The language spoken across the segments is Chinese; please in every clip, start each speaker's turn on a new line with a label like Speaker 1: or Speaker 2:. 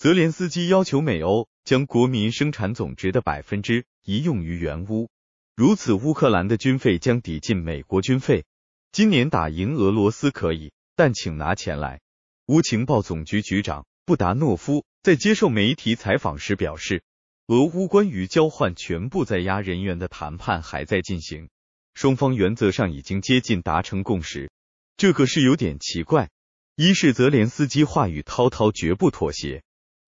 Speaker 1: 泽连斯基要求美欧将国民生产总值的百分之一用于援乌，如此乌克兰的军费将抵近美国军费。今年打赢俄罗斯可以，但请拿钱来。乌情报总局局长布达诺夫在接受媒体采访时表示，俄乌关于交换全部在押人员的谈判还在进行，双方原则上已经接近达成共识。这个是有点奇怪，一是泽连斯基话语滔滔，绝不妥协。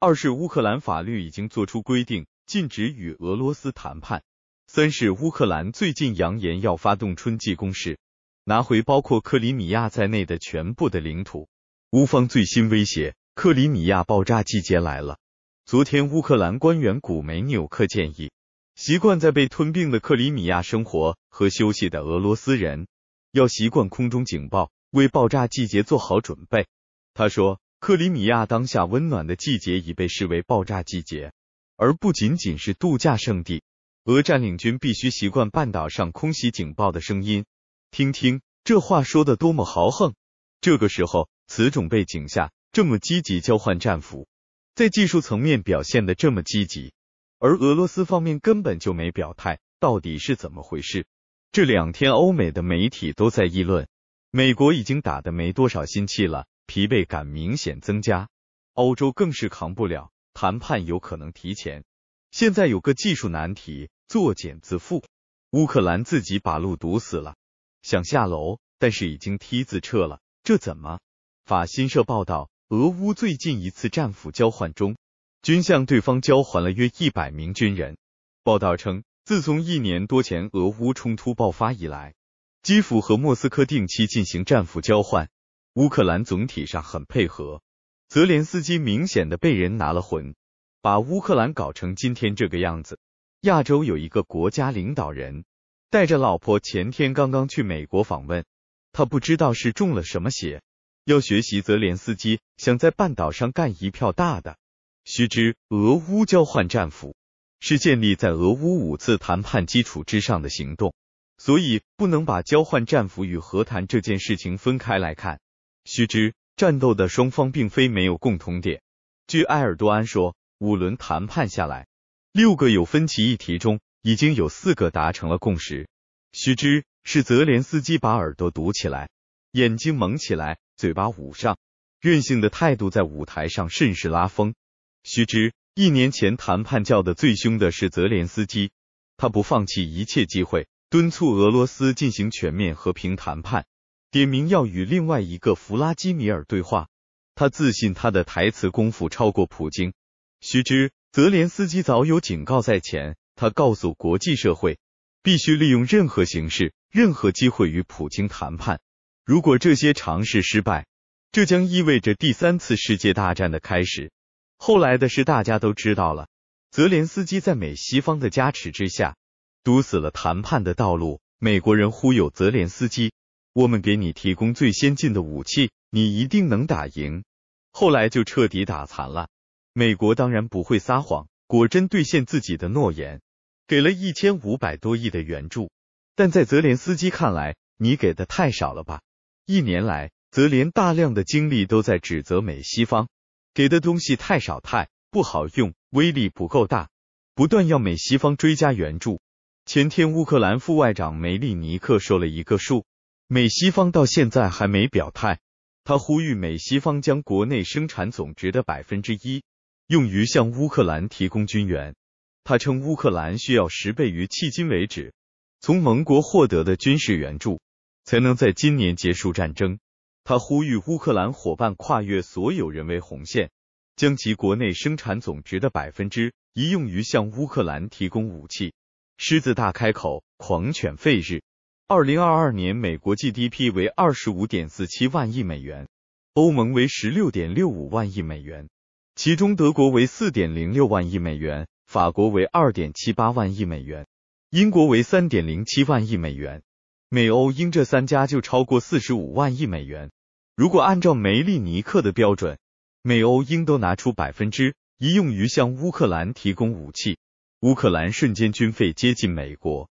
Speaker 1: 二是乌克兰法律已经作出规定，禁止与俄罗斯谈判。三是乌克兰最近扬言要发动春季攻势，拿回包括克里米亚在内的全部的领土。乌方最新威胁：克里米亚爆炸季节来了。昨天，乌克兰官员古梅纽克建议，习惯在被吞并的克里米亚生活和休息的俄罗斯人，要习惯空中警报，为爆炸季节做好准备。他说。克里米亚当下温暖的季节已被视为爆炸季节，而不仅仅是度假胜地。俄占领军必须习惯半岛上空袭警报的声音。听听，这话说的多么豪横！这个时候，此种背景下，这么积极交换战俘，在技术层面表现的这么积极，而俄罗斯方面根本就没表态，到底是怎么回事？这两天，欧美的媒体都在议论，美国已经打的没多少心气了。疲惫感明显增加，欧洲更是扛不了，谈判有可能提前。现在有个技术难题，作茧自缚。乌克兰自己把路堵死了，想下楼，但是已经梯子撤了，这怎么？法新社报道，俄乌最近一次战俘交换中，均向对方交还了约一百名军人。报道称，自从一年多前俄乌冲突爆发以来，基辅和莫斯科定期进行战俘交换。乌克兰总体上很配合，泽连斯基明显的被人拿了魂，把乌克兰搞成今天这个样子。亚洲有一个国家领导人带着老婆前天刚刚去美国访问，他不知道是中了什么邪，要学习泽连斯基想在半岛上干一票大的。须知俄乌交换战俘是建立在俄乌五次谈判基础之上的行动，所以不能把交换战俘与和谈这件事情分开来看。须知，战斗的双方并非没有共同点。据埃尔多安说，五轮谈判下来，六个有分歧议题中已经有四个达成了共识。须知，是泽连斯基把耳朵堵起来，眼睛蒙起来，嘴巴捂上，任性的态度在舞台上甚是拉风。须知，一年前谈判叫的最凶的是泽连斯基，他不放弃一切机会，敦促俄罗斯进行全面和平谈判。点名要与另外一个弗拉基米尔对话，他自信他的台词功夫超过普京。须知，泽连斯基早有警告在前，他告诉国际社会，必须利用任何形式、任何机会与普京谈判。如果这些尝试失败，这将意味着第三次世界大战的开始。后来的事大家都知道了，泽连斯基在美西方的加持之下，堵死了谈判的道路。美国人忽悠泽连斯基。我们给你提供最先进的武器，你一定能打赢。后来就彻底打残了。美国当然不会撒谎，果真兑现自己的诺言，给了一千五百多亿的援助。但在泽连斯基看来，你给的太少了吧？一年来，泽连斯基大量的精力都在指责美西方给的东西太少、太不好用，威力不够大，不断要美西方追加援助。前天，乌克兰副外长梅利尼克说了一个数。美西方到现在还没表态。他呼吁美西方将国内生产总值的百分之一用于向乌克兰提供军援。他称乌克兰需要十倍于迄今为止从盟国获得的军事援助，才能在今年结束战争。他呼吁乌克兰伙伴跨越所有人为红线，将其国内生产总值的百分之一用于向乌克兰提供武器。狮子大开口，狂犬吠日。二零二二年，美国 GDP 为二十五点四七万亿美元，欧盟为十六点六五万亿美元，其中德国为四点零六万亿美元，法国为二点七八万亿美元，英国为三点零七万亿美元。美欧英这三家就超过四十五万亿美元。如果按照梅利尼克的标准，美欧英都拿出百分之一用于向乌克兰提供武器，乌克兰瞬间军费接近美国。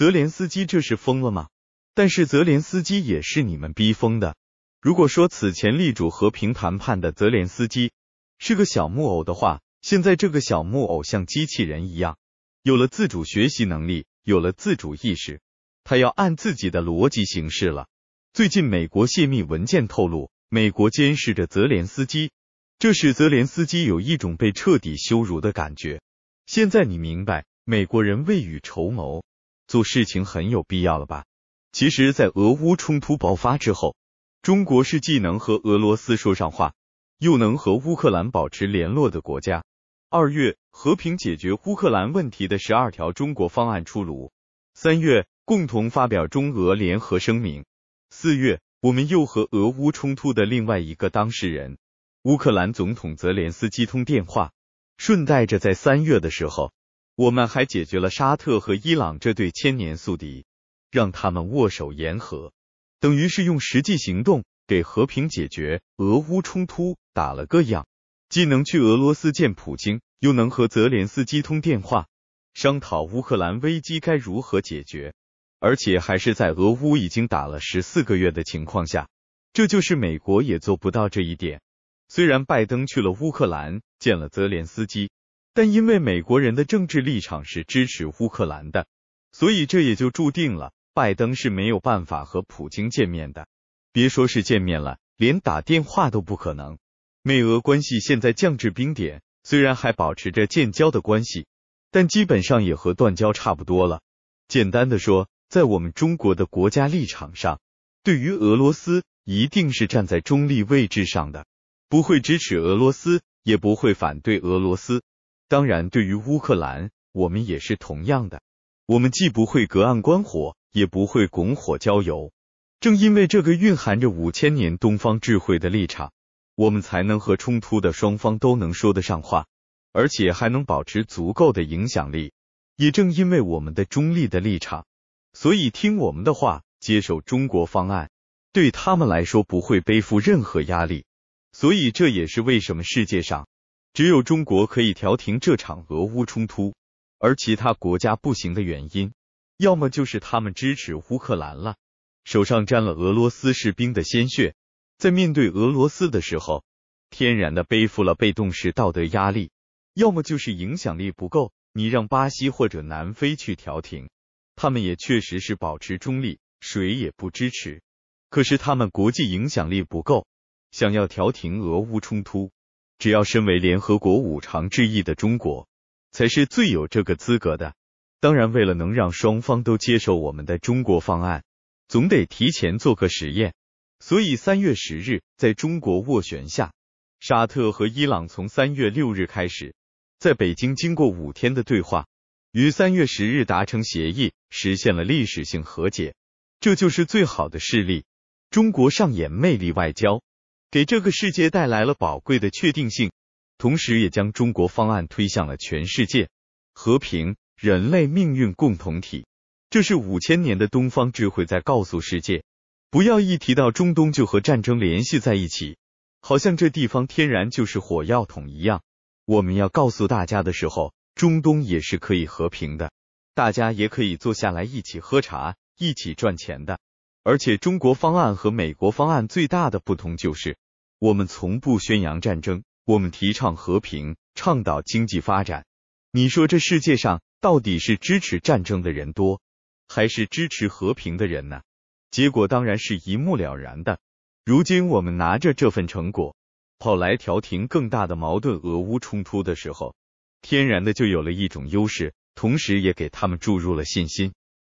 Speaker 1: 泽连斯基这是疯了吗？但是泽连斯基也是你们逼疯的。如果说此前力主和平谈判的泽连斯基是个小木偶的话，现在这个小木偶像机器人一样，有了自主学习能力，有了自主意识，他要按自己的逻辑行事了。最近美国泄密文件透露，美国监视着泽连斯基，这使泽连斯基有一种被彻底羞辱的感觉。现在你明白，美国人未雨绸缪。做事情很有必要了吧？其实，在俄乌冲突爆发之后，中国是既能和俄罗斯说上话，又能和乌克兰保持联络的国家。二月，和平解决乌克兰问题的十二条中国方案出炉；三月，共同发表中俄联合声明；四月，我们又和俄乌冲突的另外一个当事人——乌克兰总统泽连斯基通电话，顺带着在三月的时候。我们还解决了沙特和伊朗这对千年宿敌，让他们握手言和，等于是用实际行动给和平解决俄乌冲突打了个样。既能去俄罗斯见普京，又能和泽连斯基通电话，商讨乌克兰危机该如何解决，而且还是在俄乌已经打了十四个月的情况下，这就是美国也做不到这一点。虽然拜登去了乌克兰见了泽连斯基。但因为美国人的政治立场是支持乌克兰的，所以这也就注定了拜登是没有办法和普京见面的。别说是见面了，连打电话都不可能。美俄关系现在降至冰点，虽然还保持着建交的关系，但基本上也和断交差不多了。简单的说，在我们中国的国家立场上，对于俄罗斯一定是站在中立位置上的，不会支持俄罗斯，也不会反对俄罗斯。当然，对于乌克兰，我们也是同样的。我们既不会隔岸观火，也不会拱火浇油。正因为这个蕴含着五千年东方智慧的立场，我们才能和冲突的双方都能说得上话，而且还能保持足够的影响力。也正因为我们的中立的立场，所以听我们的话，接受中国方案，对他们来说不会背负任何压力。所以这也是为什么世界上。只有中国可以调停这场俄乌冲突，而其他国家不行的原因，要么就是他们支持乌克兰了，手上沾了俄罗斯士兵的鲜血，在面对俄罗斯的时候，天然的背负了被动式道德压力；要么就是影响力不够，你让巴西或者南非去调停，他们也确实是保持中立，谁也不支持，可是他们国际影响力不够，想要调停俄乌冲突。只要身为联合国五常之一的中国，才是最有这个资格的。当然，为了能让双方都接受我们的中国方案，总得提前做个实验。所以，三月十日，在中国斡旋下，沙特和伊朗从三月六日开始，在北京经过五天的对话，于三月十日达成协议，实现了历史性和解。这就是最好的事例，中国上演魅力外交。给这个世界带来了宝贵的确定性，同时也将中国方案推向了全世界。和平，人类命运共同体，这是五千年的东方智慧在告诉世界：不要一提到中东就和战争联系在一起，好像这地方天然就是火药桶一样。我们要告诉大家的时候，中东也是可以和平的，大家也可以坐下来一起喝茶，一起赚钱的。而且，中国方案和美国方案最大的不同就是，我们从不宣扬战争，我们提倡和平，倡导经济发展。你说这世界上到底是支持战争的人多，还是支持和平的人呢？结果当然是一目了然的。如今我们拿着这份成果，跑来调停更大的矛盾——俄乌冲突的时候，天然的就有了一种优势，同时也给他们注入了信心。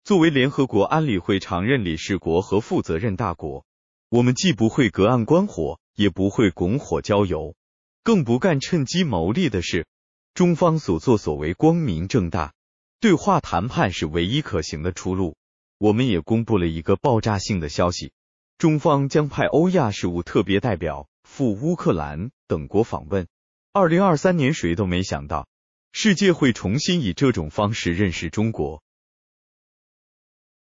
Speaker 1: 作为联合国安理会常任理事国和负责任大国，我们既不会隔岸观火，也不会拱火浇油，更不干趁机谋利的事。中方所作所为光明正大，对话谈判是唯一可行的出路。我们也公布了一个爆炸性的消息：中方将派欧亚事务特别代表赴乌克兰等国访问。二零二三年，谁都没想到，世界会重新以这种方式认识中国。